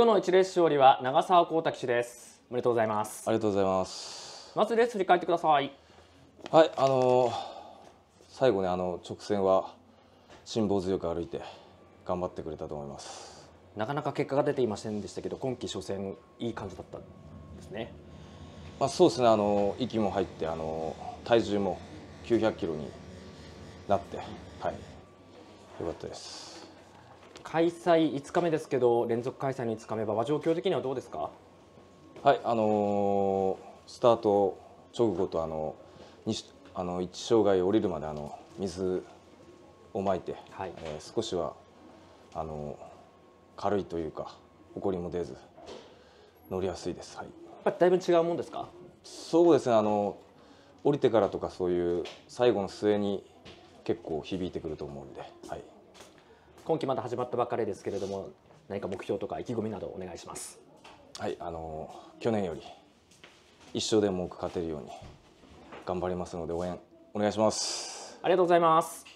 今日の一例勝利は長澤光太騎手ですおめでとうございますありがとうございますまずレース振り返ってくださいはいあのー、最後ねあの直線は辛抱強く歩いて頑張ってくれたと思いますなかなか結果が出ていませんでしたけど今季初戦いい感じだったんですねまあそうですねあの息も入ってあの体重も900キロになってはい良かったです開催5日目ですけど、連続開催の5日目、馬場状況的にはどうですかはいあのー、スタート直後とあのあの1障害降りるまであの水をまいて、はい、えー、少しはあのー、軽いというか、埃も出ず、乗りやすいです。はい、やっぱだいぶ違うもんですかそうですねあの降りてからとかそういう最後の末に結構響いてくると思うんで、はい、今期まだ始まったばかりですけれども何か目標とか意気込みなどお願いしますはいあの去年より一生でも多く勝てるように頑張りますので応援お願いしますありがとうございます